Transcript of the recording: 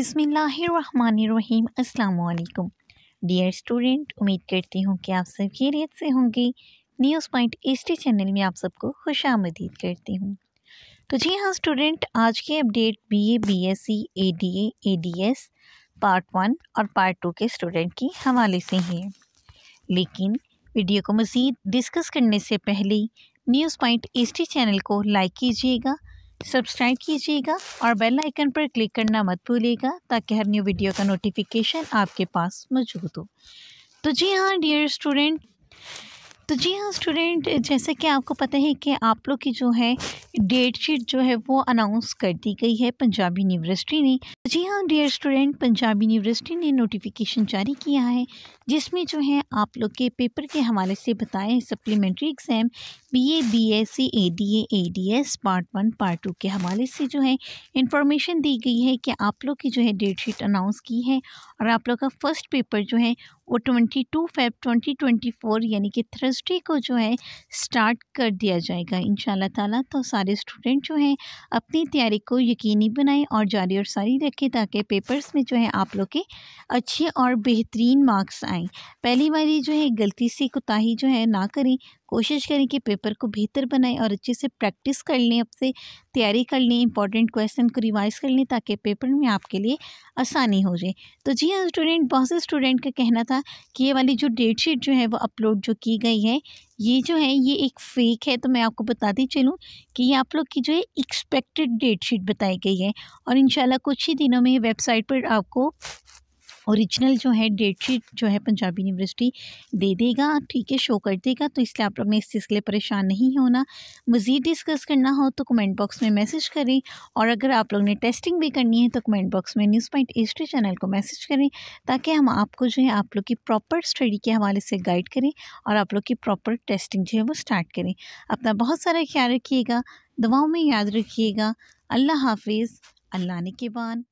बिसमीम् अल्लाम dear student उम्मीद करती हूँ कि आप सब खैरियत से होंगे न्यूज़ पॉइंट एस्टी चैनल में आप सबको खुश आमदीद करती हूँ तो जी हाँ स्टूडेंट आज के update B A B S C A D A D S part one और पार्ट टू के स्टूडेंट के हवाले से हैं लेकिन वीडियो को मज़ीद डिस्कस करने से पहले न्यूज़ पॉइंट एस्टी चैनल को लाइक कीजिएगा सब्सक्राइब कीजिएगा और बेल आइकन पर क्लिक करना मत भूलिएगा ताकि हर न्यू वीडियो का नोटिफिकेशन आपके पास मौजूद हो तो जी हाँ डियर स्टूडेंट तो जी हाँ स्टूडेंट जैसे कि आपको पता है कि आप लोग की जो है डेट शीट जो है वो अनाउंस कर दी गई है पंजाबी यूनिवर्सिटी ने तो जी हाँ डियर स्टूडेंट पंजाबी यूनिवर्सिटी ने नोटिफिकेशन जारी किया है जिसमें जो है आप लोग के पेपर के हवाले से बताएं supplementary exam B A B S C A D A D S part one part two के हवाले से जो है इंफॉर्मेशन दी गई है कि आप लोग की जो है डेट शीट अनाउंस की है और आप लोग का फर्स्ट पेपर जो है वो twenty two Feb twenty twenty four यानी कि थर्सडे को जो है स्टार्ट कर दिया जाएगा इन ताला तो सारे स्टूडेंट जो हैं अपनी तैयारी को यकीनी बनाएं और जारी और सारी रखें ताकि पेपर्स में जो है आप लोग के अच्छे और बेहतरीन मार्क्स आएँ पहली बारी जो है गलती से कोताही जो है ना करें कोशिश करें कि पेपर को बेहतर बनाएं और अच्छे से प्रैक्टिस कर लें अब से तैयारी कर लें इंपॉर्टेंट क्वेश्चन को रिवाइज कर लें ताकि पेपर में आपके लिए आसानी हो जाए तो जी हाँ स्टूडेंट बहुत से स्टूडेंट का कहना था कि ये वाली जो डेट शीट जो है वो अपलोड जो की गई है ये जो है ये एक फेक है तो मैं आपको बताती चलूँ कि ये आप लोग की जो है एक्सपेक्टेड डेट शीट बताई गई है और इन कुछ ही दिनों में वेबसाइट पर आपको ओरिजिनल जो है डेट शीट जो है पंजाबी यूनिवर्सिटी दे देगा ठीक है शो कर देगा तो इसलिए आप लोग ने इस चीज़ के लिए परेशान नहीं होना मज़ीद डिस्कस करना हो तो कमेंट बॉक्स में मैसेज करें और अगर आप लोग ने टेस्टिंग भी करनी है तो कमेंट बॉक्स में न्यूज़ पॉइंट हिस्ट्री चैनल को मैसेज करें ताकि हम आपको जो है आप लोग की प्रॉपर स्टडी के हवाले से गाइड करें और आप लोग की प्रॉपर टेस्टिंग जो है वो स्टार्ट करें अपना बहुत सारा ख्याल रखिएगा दवाओं में याद रखिएगा अल्लाह हाफिज़ अल्लाह ने के बान